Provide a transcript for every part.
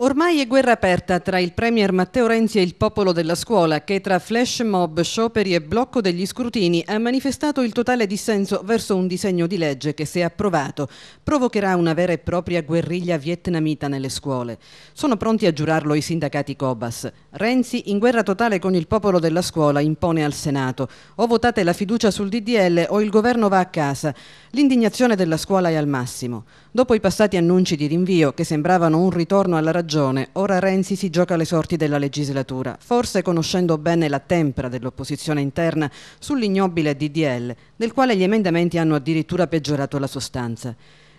Ormai è guerra aperta tra il Premier Matteo Renzi e il popolo della scuola che tra flash mob, scioperi e blocco degli scrutini ha manifestato il totale dissenso verso un disegno di legge che se approvato provocherà una vera e propria guerriglia vietnamita nelle scuole. Sono pronti a giurarlo i sindacati Cobas. Renzi in guerra totale con il popolo della scuola impone al Senato o votate la fiducia sul DDL o il governo va a casa. L'indignazione della scuola è al massimo. Dopo i passati annunci di rinvio che sembravano un ritorno alla ragione ragione, ora Renzi si gioca le sorti della legislatura, forse conoscendo bene la tempra dell'opposizione interna sull'ignobile DDL, del quale gli emendamenti hanno addirittura peggiorato la sostanza.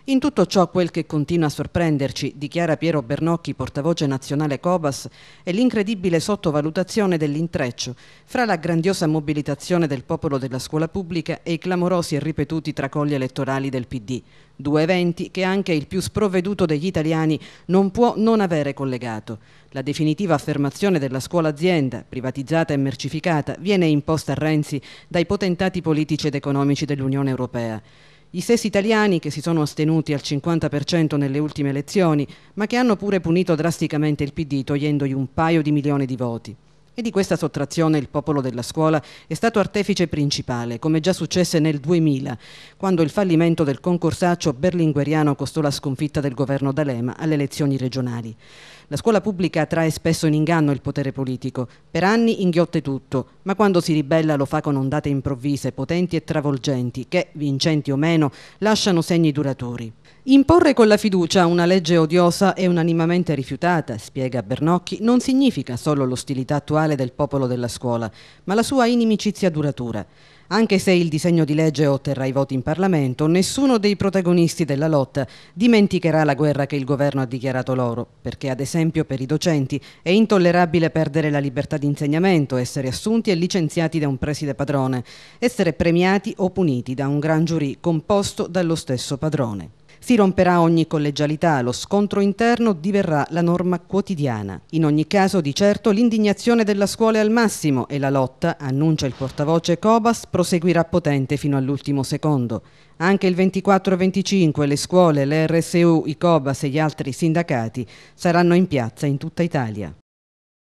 In tutto ciò quel che continua a sorprenderci, dichiara Piero Bernocchi, portavoce nazionale Cobas, è l'incredibile sottovalutazione dell'intreccio fra la grandiosa mobilitazione del popolo della scuola pubblica e i clamorosi e ripetuti tracolli elettorali del PD, due eventi che anche il più sprovveduto degli italiani non può non avere collegato. La definitiva affermazione della scuola azienda, privatizzata e mercificata, viene imposta a Renzi dai potentati politici ed economici dell'Unione Europea. Gli stessi italiani che si sono astenuti al 50% nelle ultime elezioni, ma che hanno pure punito drasticamente il PD togliendogli un paio di milioni di voti. E di questa sottrazione il popolo della scuola è stato artefice principale, come già successe nel 2000, quando il fallimento del concorsaccio berlingueriano costò la sconfitta del governo D'Alema alle elezioni regionali. La scuola pubblica trae spesso in inganno il potere politico, per anni inghiotte tutto, ma quando si ribella lo fa con ondate improvvise, potenti e travolgenti, che, vincenti o meno, lasciano segni duraturi. Imporre con la fiducia una legge odiosa e unanimamente rifiutata, spiega Bernocchi, non significa solo l'ostilità attuale del popolo della scuola, ma la sua inimicizia duratura. Anche se il disegno di legge otterrà i voti in Parlamento, nessuno dei protagonisti della lotta dimenticherà la guerra che il governo ha dichiarato loro, perché ad esempio per i docenti è intollerabile perdere la libertà di insegnamento, essere assunti e licenziati da un preside padrone, essere premiati o puniti da un gran giurì composto dallo stesso padrone. Si romperà ogni collegialità, lo scontro interno diverrà la norma quotidiana. In ogni caso, di certo, l'indignazione della scuola è al massimo e la lotta, annuncia il portavoce Cobas, proseguirà potente fino all'ultimo secondo. Anche il 24 e 25 le scuole, le RSU, i Cobas e gli altri sindacati saranno in piazza in tutta Italia.